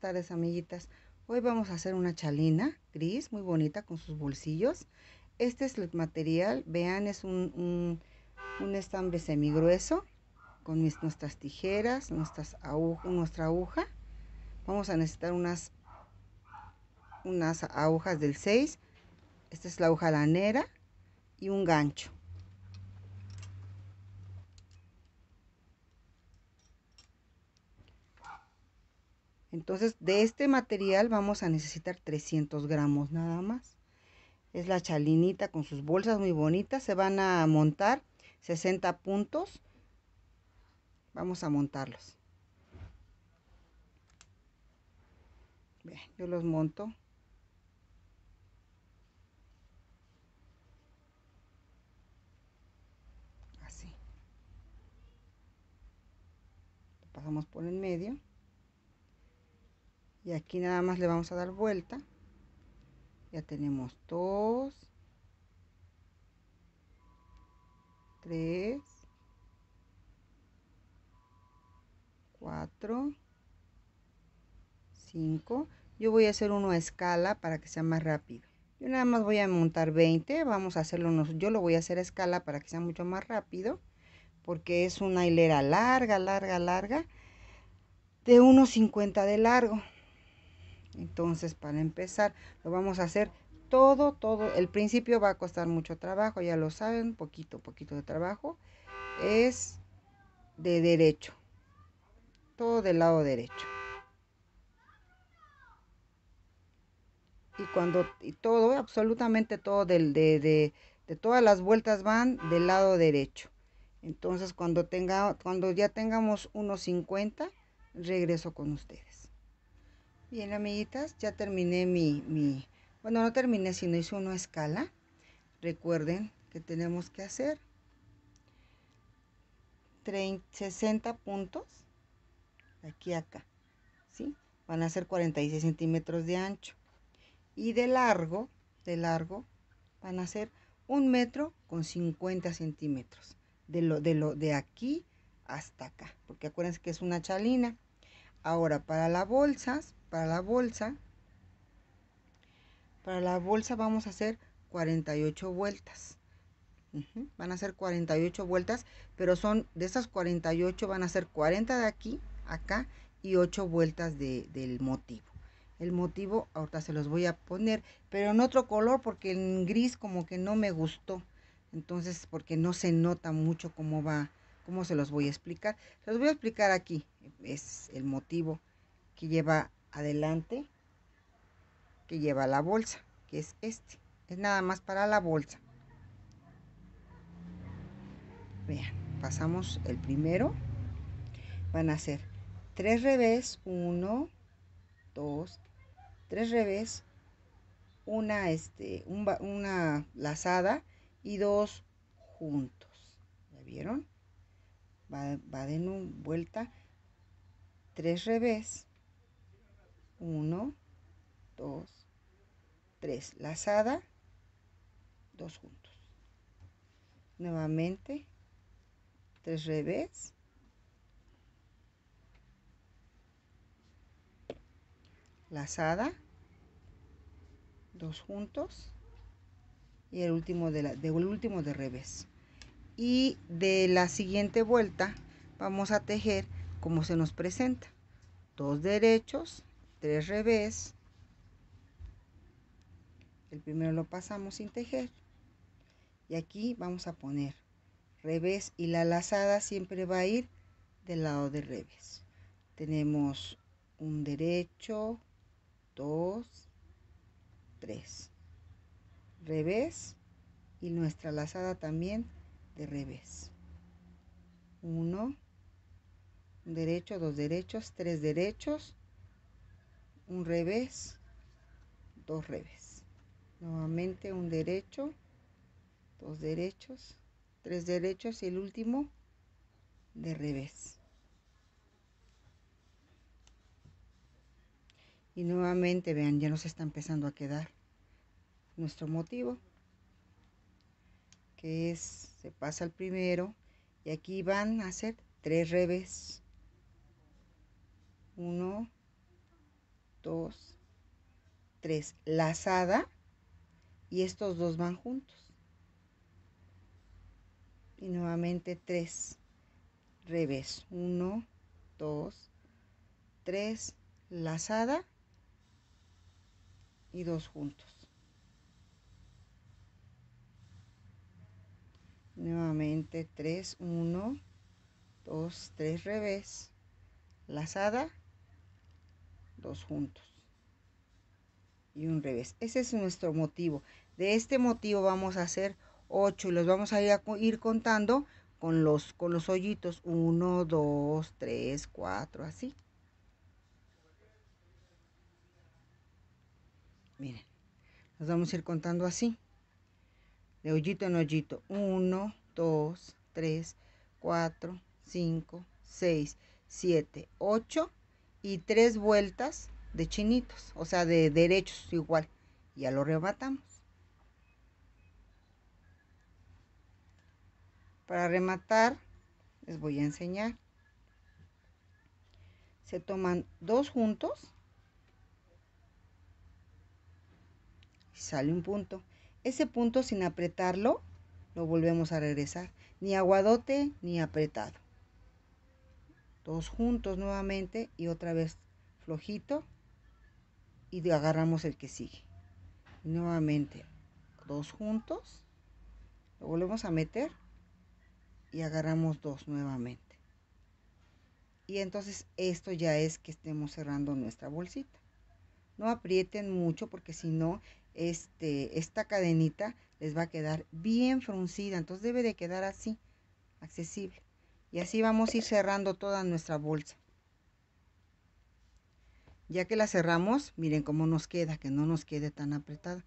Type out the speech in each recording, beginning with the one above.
tardes, amiguitas. Hoy vamos a hacer una chalina gris, muy bonita, con sus bolsillos. Este es el material, vean, es un, un, estambre semigrueso con mis, nuestras tijeras, nuestra aguja. Vamos a necesitar unas, unas agujas del 6. Esta es la aguja lanera y un gancho. Entonces, de este material vamos a necesitar 300 gramos nada más. Es la chalinita con sus bolsas muy bonitas. Se van a montar 60 puntos. Vamos a montarlos. yo los monto. Así. pasamos por el medio y aquí nada más le vamos a dar vuelta ya tenemos dos tres cuatro cinco yo voy a hacer uno a escala para que sea más rápido yo nada más voy a montar 20 vamos a hacerlo yo lo voy a hacer a escala para que sea mucho más rápido porque es una hilera larga larga larga de unos 50 de largo entonces, para empezar, lo vamos a hacer todo, todo. El principio va a costar mucho trabajo, ya lo saben, poquito, poquito de trabajo. Es de derecho. Todo del lado derecho. Y cuando y todo, absolutamente todo del, de, de, de todas las vueltas van del lado derecho. Entonces, cuando, tenga, cuando ya tengamos unos 50, regreso con ustedes. Bien, amiguitas, ya terminé mi, mi, bueno, no terminé, sino hice una escala. Recuerden que tenemos que hacer 60 puntos de aquí acá, ¿sí? Van a ser 46 centímetros de ancho. Y de largo, de largo, van a ser un metro con 50 centímetros. De, lo, de, lo, de aquí hasta acá, porque acuérdense que es una chalina. Ahora, para las bolsas, para la bolsa, para la bolsa vamos a hacer 48 vueltas. Van a ser 48 vueltas, pero son de esas 48 van a ser 40 de aquí, acá y 8 vueltas de, del motivo. El motivo ahorita se los voy a poner, pero en otro color porque en gris como que no me gustó. Entonces, porque no se nota mucho cómo va, cómo se los voy a explicar. los voy a explicar aquí. Es el motivo que lleva adelante que lleva la bolsa, que es este. Es nada más para la bolsa. Vean, pasamos el primero. Van a hacer tres revés, uno, dos, tres revés, una, este, una lazada y dos juntos. ¿Ya vieron? Va, va de vuelta, tres revés, 1, 2, 3. Lazada, 2 juntos. Nuevamente, 3 revés. Lazada, 2 juntos. Y el último de, la, último de revés. Y de la siguiente vuelta vamos a tejer como se nos presenta. Dos derechos, tres revés. El primero lo pasamos sin tejer. Y aquí vamos a poner revés y la lazada siempre va a ir del lado de revés. Tenemos un derecho, dos, tres. Revés y nuestra lazada también de revés. Uno, derecho, dos derechos, tres derechos un revés, dos revés. Nuevamente un derecho, dos derechos, tres derechos y el último de revés. Y nuevamente, vean, ya nos está empezando a quedar nuestro motivo, que es, se pasa al primero, y aquí van a hacer tres revés. Uno, 2, 3, lazada y estos dos van juntos. Y nuevamente 3, revés, 1, 2, 3, lazada y dos juntos. Nuevamente 3, 1, 2, 3 revés, lazada dos juntos. Y un revés. Ese es nuestro motivo. De este motivo vamos a hacer 8 y los vamos a ir, a ir contando con los, con los hoyitos. 1, 2, 3, 4, así. Miren, los vamos a ir contando así. De hoyito en hoyito. 1, 2, 3, 4, 5, 6, 7, 8 y tres vueltas de chinitos, o sea, de derechos igual. Ya lo rematamos. Para rematar, les voy a enseñar. Se toman dos juntos y sale un punto. Ese punto sin apretarlo lo volvemos a regresar. Ni aguadote ni apretado. Dos juntos nuevamente y otra vez flojito y agarramos el que sigue. nuevamente, dos juntos, lo volvemos a meter y agarramos dos nuevamente. Y entonces esto ya es que estemos cerrando nuestra bolsita. No aprieten mucho porque si no, este, esta cadenita les va a quedar bien fruncida. Entonces debe de quedar así, accesible. Y así vamos a ir cerrando toda nuestra bolsa. Ya que la cerramos, miren cómo nos queda, que no nos quede tan apretada.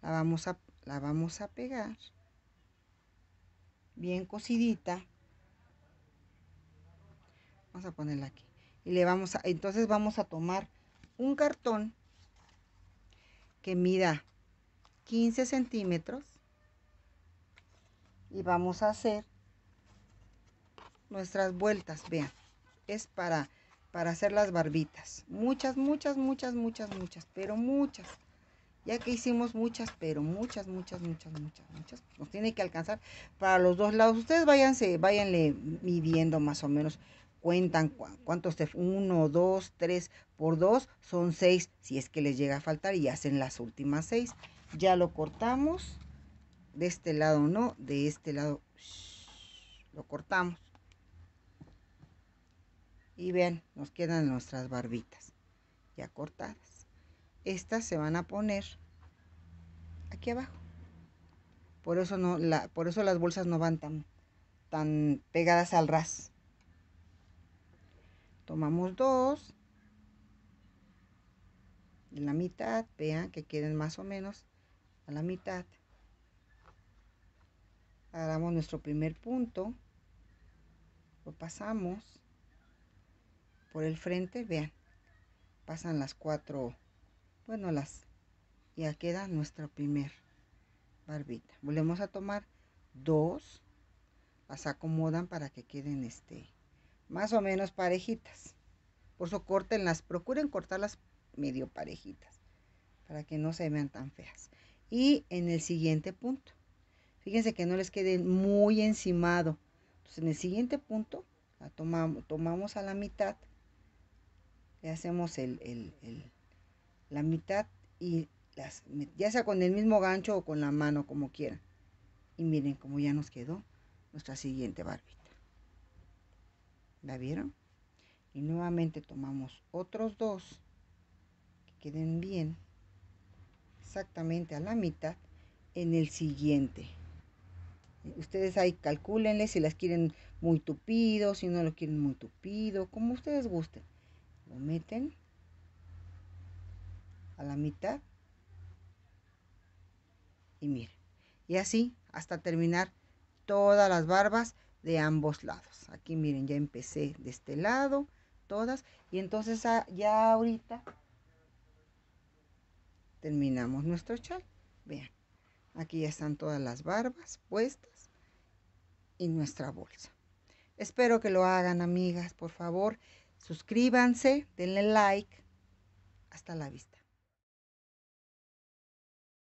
La vamos a, la vamos a pegar bien cosidita Vamos a ponerla aquí. Y le vamos a, entonces vamos a tomar un cartón que mida 15 centímetros y vamos a hacer nuestras vueltas, vean. Es para, para hacer las barbitas. Muchas, muchas, muchas, muchas, muchas, pero muchas. Ya que hicimos muchas, pero muchas, muchas, muchas, muchas, muchas. Nos tiene que alcanzar para los dos lados. Ustedes váyanse, váyanle midiendo más o menos. Cuentan cuántos, uno, dos, tres, por dos, son seis. Si es que les llega a faltar y hacen las últimas seis. Ya lo cortamos. De este lado no, de este lado lo cortamos. Y vean, nos quedan nuestras barbitas ya cortadas. Estas se van a poner aquí abajo. Por eso, no, la, por eso las bolsas no van tan, tan pegadas al ras. Tomamos dos. En la mitad, vean que queden más o menos a la mitad. Agarramos nuestro primer punto. Lo pasamos por el frente, vean, pasan las cuatro, bueno, las, ya queda nuestra primer barbita. Volvemos a tomar dos, las acomodan para que queden este, más o menos parejitas. Por eso cortenlas, procuren cortarlas medio parejitas, para que no se vean tan feas. Y en el siguiente punto, fíjense que no les quede muy encimado. Entonces en el siguiente punto, la tomamos, tomamos a la mitad le hacemos el, la mitad y las, ya sea con el mismo gancho o con la mano, como quieran. Y miren cómo ya nos quedó nuestra siguiente barbita. ¿La vieron? Y nuevamente tomamos otros dos que queden bien exactamente a la mitad en el siguiente. Ustedes ahí calcúlenle si las quieren muy tupido, si no lo quieren muy tupido, como ustedes gusten meten a la mitad y miren. Y así hasta terminar todas las barbas de ambos lados. Aquí miren, ya empecé de este lado, todas. Y entonces ah, ya ahorita terminamos nuestro chal. Vean, aquí ya están todas las barbas puestas y nuestra bolsa. Espero que lo hagan, amigas, por favor. Suscríbanse, denle like. Hasta la vista.